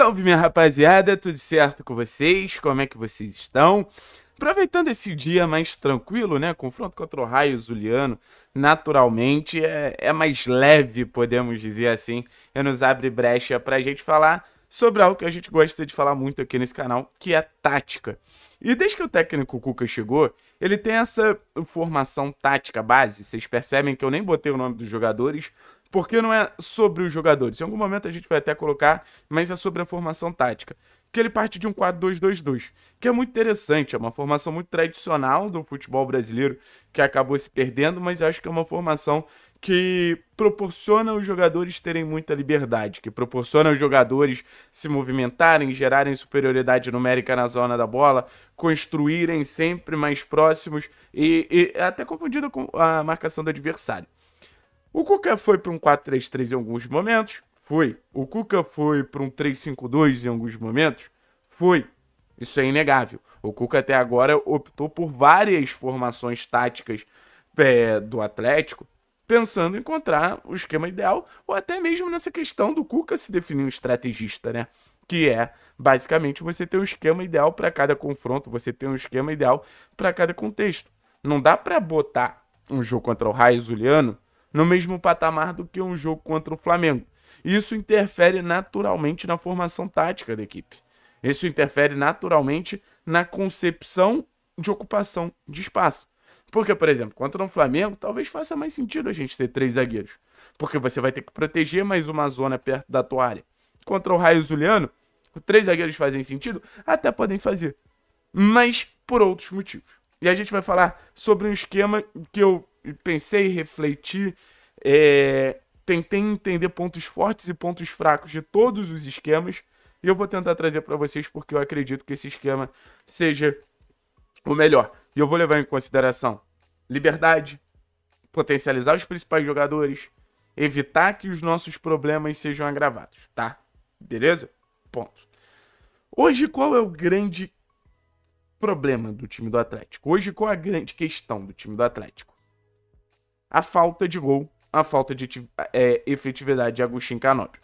Salve, minha rapaziada, tudo certo com vocês? Como é que vocês estão? Aproveitando esse dia mais tranquilo, né? Confronto contra o Raio Zuliano, naturalmente, é, é mais leve, podemos dizer assim, e nos abre brecha para a gente falar sobre algo que a gente gosta de falar muito aqui nesse canal, que é tática. E desde que o técnico Cuca chegou, ele tem essa formação tática base. Vocês percebem que eu nem botei o nome dos jogadores, porque não é sobre os jogadores. Em algum momento a gente vai até colocar, mas é sobre a formação tática. Que ele parte de um 4-2-2-2, que é muito interessante, é uma formação muito tradicional do futebol brasileiro, que acabou se perdendo, mas acho que é uma formação que proporciona os jogadores terem muita liberdade, que proporciona os jogadores se movimentarem, gerarem superioridade numérica na zona da bola, construírem sempre mais próximos e, e é até confundida com a marcação do adversário. O Cuca foi para um 4-3-3 em alguns momentos? Foi. O Cuca foi para um 3-5-2 em alguns momentos? Foi. Isso é inegável. O Cuca até agora optou por várias formações táticas é, do Atlético, pensando em encontrar o esquema ideal, ou até mesmo nessa questão do Cuca se definir um estrategista, né? que é basicamente você ter um esquema ideal para cada confronto, você ter um esquema ideal para cada contexto. Não dá para botar um jogo contra o Raio Zuliano no mesmo patamar do que um jogo contra o Flamengo. Isso interfere naturalmente na formação tática da equipe. Isso interfere naturalmente na concepção de ocupação de espaço. Porque, por exemplo, contra o um Flamengo, talvez faça mais sentido a gente ter três zagueiros. Porque você vai ter que proteger mais uma zona perto da tua área. Contra o Raio Zuliano, três zagueiros fazem sentido? Até podem fazer. Mas por outros motivos. E a gente vai falar sobre um esquema que eu pensei, refleti, é, tentei entender pontos fortes e pontos fracos de todos os esquemas. E eu vou tentar trazer para vocês porque eu acredito que esse esquema seja o melhor. E eu vou levar em consideração liberdade, potencializar os principais jogadores, evitar que os nossos problemas sejam agravados, tá? Beleza? Ponto. Hoje, qual é o grande problema do time do Atlético? Hoje, qual é a grande questão do time do Atlético? a falta de gol, a falta de é, efetividade de Agostinho Canop.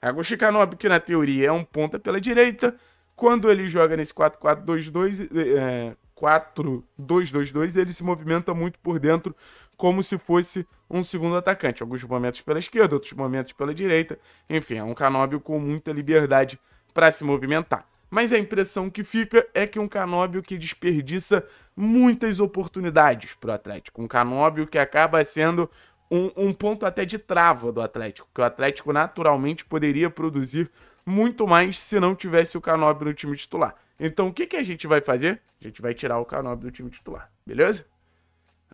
Agostinho Canop, que na teoria é um ponta pela direita, quando ele joga nesse 4-4-2-2, é, 2 ele se movimenta muito por dentro, como se fosse um segundo atacante. Alguns momentos pela esquerda, outros momentos pela direita. Enfim, é um Canóbio com muita liberdade para se movimentar. Mas a impressão que fica é que um Canóbio que desperdiça muitas oportunidades para o Atlético. Um Canóbio que acaba sendo um, um ponto até de trava do Atlético, que o Atlético naturalmente poderia produzir muito mais se não tivesse o Canóbio no time titular. Então o que, que a gente vai fazer? A gente vai tirar o Canóbio do time titular, beleza?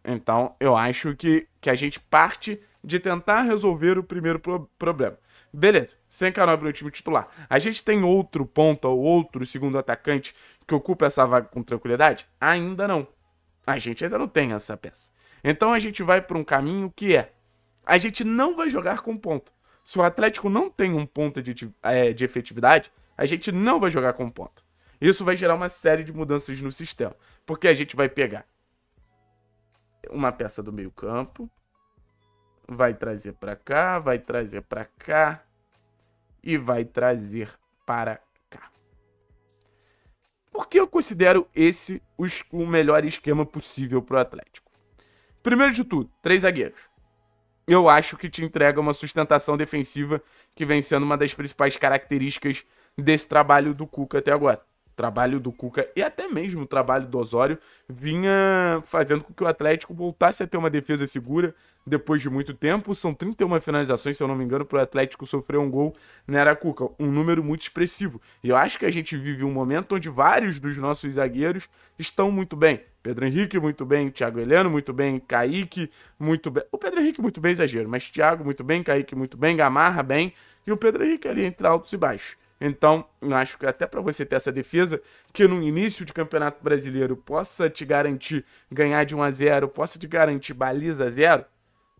Então eu acho que, que a gente parte de tentar resolver o primeiro pro problema. Beleza, sem Canóbio é no time titular. A gente tem outro ponta ou outro segundo atacante que ocupa essa vaga com tranquilidade? Ainda não. A gente ainda não tem essa peça. Então a gente vai para um caminho que é: a gente não vai jogar com ponta. Se o Atlético não tem um ponta de, é, de efetividade, a gente não vai jogar com ponta. Isso vai gerar uma série de mudanças no sistema, porque a gente vai pegar uma peça do meio-campo, vai trazer para cá, vai trazer para cá e vai trazer para cá. Por que eu considero esse o melhor esquema possível para o Atlético? Primeiro de tudo, três zagueiros. Eu acho que te entrega uma sustentação defensiva que vem sendo uma das principais características desse trabalho do Cuca até agora trabalho do Cuca e até mesmo o trabalho do Osório vinha fazendo com que o Atlético voltasse a ter uma defesa segura depois de muito tempo. São 31 finalizações, se eu não me engano, para o Atlético sofrer um gol na Aracuca. Um número muito expressivo. E eu acho que a gente vive um momento onde vários dos nossos zagueiros estão muito bem. Pedro Henrique muito bem, Thiago Heleno muito bem, Kaique muito bem. O Pedro Henrique muito bem, exagero, mas Thiago muito bem, Kaique muito bem, Gamarra bem. E o Pedro Henrique ali entre altos e baixos. Então, eu acho que até para você ter essa defesa, que no início de campeonato brasileiro possa te garantir ganhar de 1 a 0, possa te garantir baliza zero,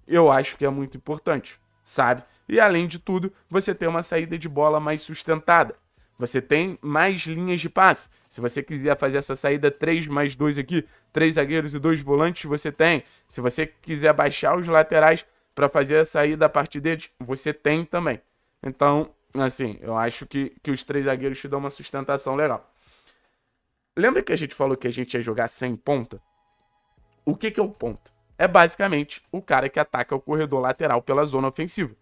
eu acho que é muito importante, sabe? E além de tudo, você tem uma saída de bola mais sustentada. Você tem mais linhas de passe. Se você quiser fazer essa saída 3 mais 2 aqui, 3 zagueiros e 2 volantes, você tem. Se você quiser baixar os laterais para fazer a saída a partir deles, você tem também. Então, Assim, eu acho que, que os três zagueiros te dão uma sustentação legal. Lembra que a gente falou que a gente ia jogar sem ponta? O que, que é o ponta? É basicamente o cara que ataca o corredor lateral pela zona ofensiva.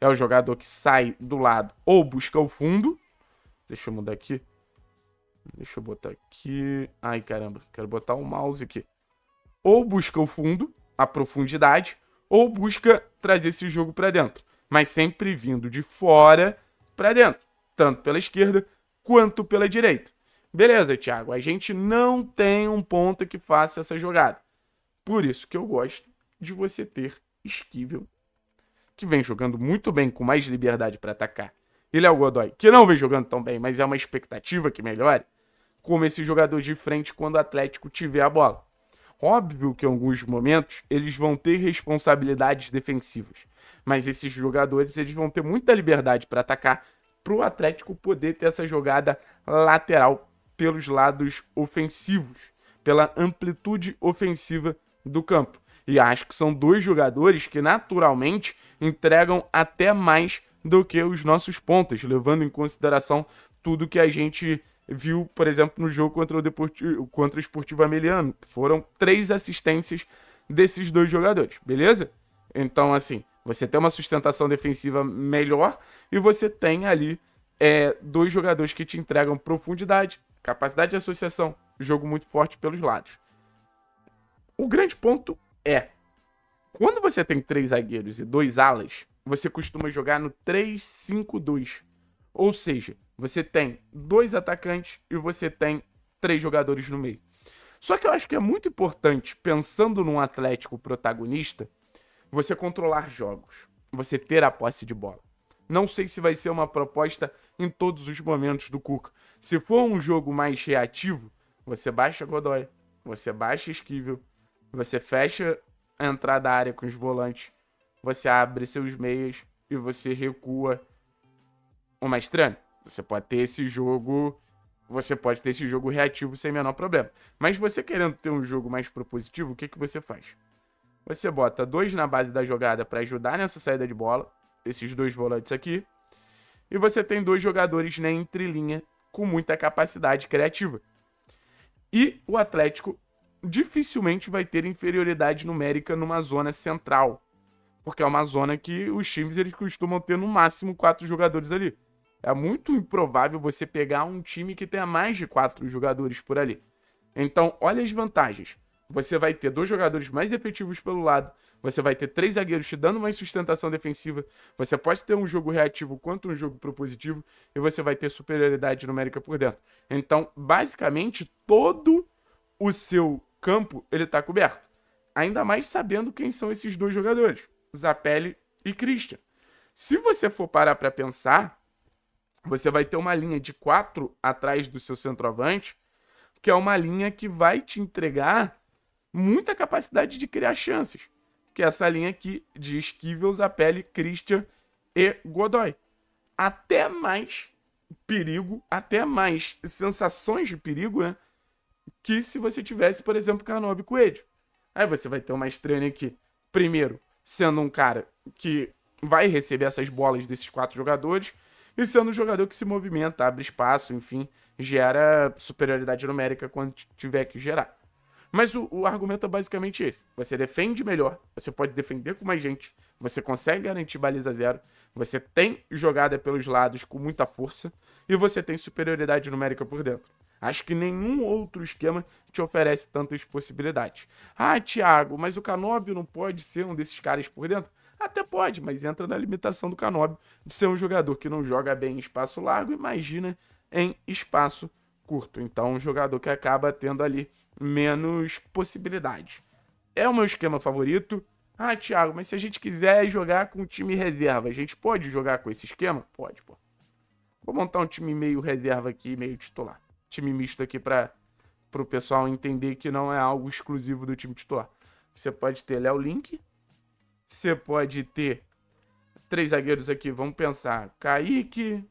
É o jogador que sai do lado ou busca o fundo. Deixa eu mudar aqui. Deixa eu botar aqui. Ai, caramba, quero botar o um mouse aqui. Ou busca o fundo, a profundidade, ou busca trazer esse jogo para dentro, mas sempre vindo de fora para dentro, tanto pela esquerda quanto pela direita. Beleza, Thiago, a gente não tem um ponta que faça essa jogada. Por isso que eu gosto de você ter Esquivel, que vem jogando muito bem, com mais liberdade para atacar. Ele é o Godoy, que não vem jogando tão bem, mas é uma expectativa que melhore, como esse jogador de frente quando o Atlético tiver a bola. Óbvio que em alguns momentos eles vão ter responsabilidades defensivas, mas esses jogadores eles vão ter muita liberdade para atacar para o Atlético poder ter essa jogada lateral pelos lados ofensivos, pela amplitude ofensiva do campo. E acho que são dois jogadores que naturalmente entregam até mais do que os nossos pontas, levando em consideração tudo que a gente viu, por exemplo, no jogo contra o, Deportivo, contra o Esportivo Ameliano. Foram três assistências desses dois jogadores, beleza? Então, assim, você tem uma sustentação defensiva melhor e você tem ali é, dois jogadores que te entregam profundidade, capacidade de associação, jogo muito forte pelos lados. O grande ponto é, quando você tem três zagueiros e dois alas, você costuma jogar no 3-5-2. Ou seja, você tem dois atacantes e você tem três jogadores no meio. Só que eu acho que é muito importante, pensando num Atlético protagonista, você controlar jogos, você ter a posse de bola. Não sei se vai ser uma proposta em todos os momentos do Cuca. Se for um jogo mais reativo, você baixa Godoy, você baixa Esquivel, você fecha a entrada da área com os volantes, você abre seus meias e você recua o Maestrano. Você pode ter esse jogo. Você pode ter esse jogo reativo sem menor problema. Mas você querendo ter um jogo mais propositivo, o que, que você faz? Você bota dois na base da jogada para ajudar nessa saída de bola, esses dois volantes aqui. E você tem dois jogadores na entrelinha com muita capacidade criativa. E o Atlético dificilmente vai ter inferioridade numérica numa zona central, porque é uma zona que os times eles costumam ter no máximo quatro jogadores ali. É muito improvável você pegar um time que tenha mais de quatro jogadores por ali. Então, olha as vantagens. Você vai ter dois jogadores mais efetivos pelo lado, você vai ter três zagueiros te dando mais sustentação defensiva, você pode ter um jogo reativo quanto um jogo propositivo e você vai ter superioridade numérica por dentro. Então, basicamente, todo o seu campo ele está coberto. Ainda mais sabendo quem são esses dois jogadores, Zapelli e Christian. Se você for parar para pensar, você vai ter uma linha de quatro atrás do seu centroavante, que é uma linha que vai te entregar muita capacidade de criar chances. Que é essa linha aqui de Esquivel, Zapelli, Christian e Godoy. Até mais perigo, até mais sensações de perigo, né? Que se você tivesse, por exemplo, Canobi Coelho. Aí você vai ter uma estranha aqui. Primeiro, sendo um cara que vai receber essas bolas desses quatro jogadores e sendo um jogador que se movimenta, abre espaço, enfim, gera superioridade numérica quando tiver que gerar. Mas o, o, argumento é basicamente esse: você defende melhor, você pode defender com mais gente, você consegue garantir baliza zero, você tem jogada pelos lados com muita força e você tem superioridade numérica por dentro. Acho que nenhum outro esquema te oferece tantas possibilidades. Ah, Thiago, mas o Canobio não pode ser um desses caras por dentro? Até pode, mas entra na limitação do canob de ser um jogador que não joga bem em espaço largo, imagina em espaço curto. Então, um jogador que acaba tendo ali menos possibilidades. É o meu esquema favorito. Ah, Thiago, mas se a gente quiser jogar com time reserva, a gente pode jogar com esse esquema? Pode, pô. Vou montar um time meio reserva aqui, meio titular. Time misto aqui para o pessoal entender que não é algo exclusivo do time titular. Você pode ter Léo Link, você pode ter três zagueiros aqui, vamos pensar: Kaique,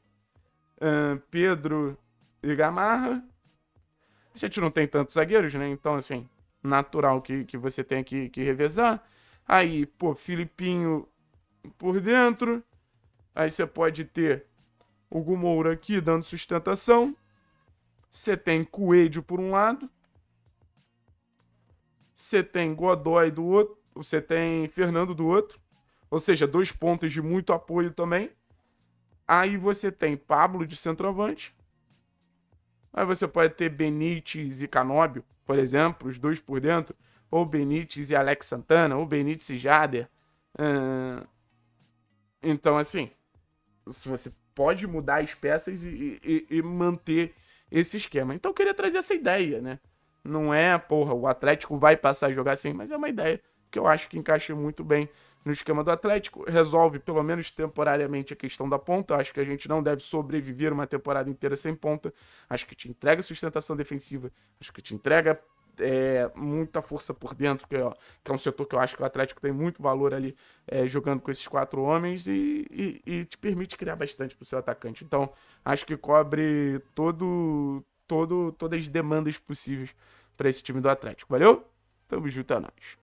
Pedro e Gamarra. A gente não tem tantos zagueiros, né? Então, assim, natural que, que você tenha que, que revezar. Aí, pô, Filipinho por dentro. Aí você pode ter o Gumoura aqui dando sustentação. Você tem Coelho por um lado. Você tem Godoy do outro você tem Fernando do outro, ou seja, dois pontos de muito apoio também. Aí você tem Pablo de centroavante. Aí você pode ter Benítez e Canóbio, por exemplo, os dois por dentro. Ou Benítez e Alex Santana, ou Benítez e Jader. Ah, então, assim, você pode mudar as peças e, e, e manter esse esquema. Então eu queria trazer essa ideia, né? Não é, porra, o Atlético vai passar a jogar assim, mas é uma ideia que eu acho que encaixa muito bem no esquema do Atlético, resolve pelo menos temporariamente a questão da ponta. Acho que a gente não deve sobreviver uma temporada inteira sem ponta. Acho que te entrega sustentação defensiva, acho que te entrega é, muita força por dentro, que, é, ó, que, é um setor que eu acho que o Atlético tem muito valor ali é, jogando com esses quatro homens e, e, e te permite criar bastante para o seu atacante. Então, acho que cobre todo, todo, todas as demandas possíveis para esse time do Atlético. Valeu? Tamo junto, é nóis.